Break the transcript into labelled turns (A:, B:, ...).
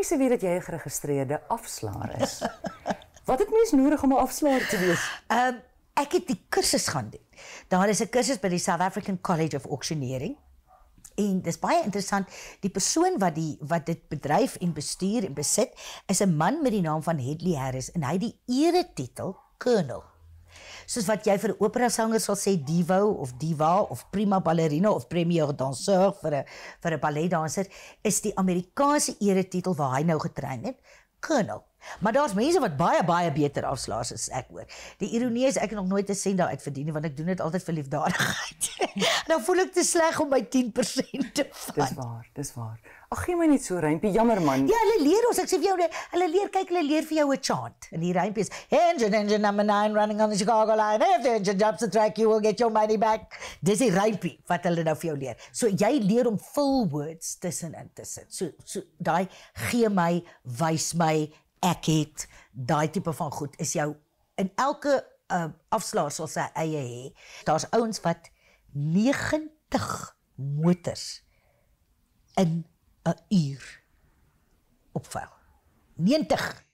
A: mense weet dat jy 'n geregistreerde afslaer is. Wat het mens nodig om 'n afslaer te wees? Ehm um, ek het die kursus gaan doen. Daar is 'n kursus by die South African College of Auctioneering. En dis baie interessant. Die persoon wat die wat dit bedryf en bestuur en besit, is 'n man met die naam van Hedley Harris en hy het die eretitel Colonel soos wat jy vir 'n opera sanger sal sê divo of diva of prima ballerina of premier danseur vir 'n vir 'n balletdanser is die Amerikaanse eretitel waar hy nou getrein het colonel Maar daar's mense wat baie baie beter afslaers as ek hoor. Die ironie is ek het nog nooit 'n sent daaruit verdien nie want ek doen dit altyd vir liefdadigheid. Dan voel ek te sleg om my 10% te vat. Dis waar, dis waar. Ag gee my net so rympie, jammer man. Ja, hulle leer ons, ek sê vir jou, hulle leer kyk, hulle leer vir jou 'n chant. En hier rympie is engine engine number 9 running on the Chicago line. If the engine jumps the track, you will get your money back. Dis die rympie wat hulle nou vir jou leer. So jy leer om full words tussen in te sit. So so daai gee my, wys my ek het daai tipe van goed is jou in elke uh, afslaer sal sy eie hê. Daar's ouens wat 90 motors in 'n uur opvou. 90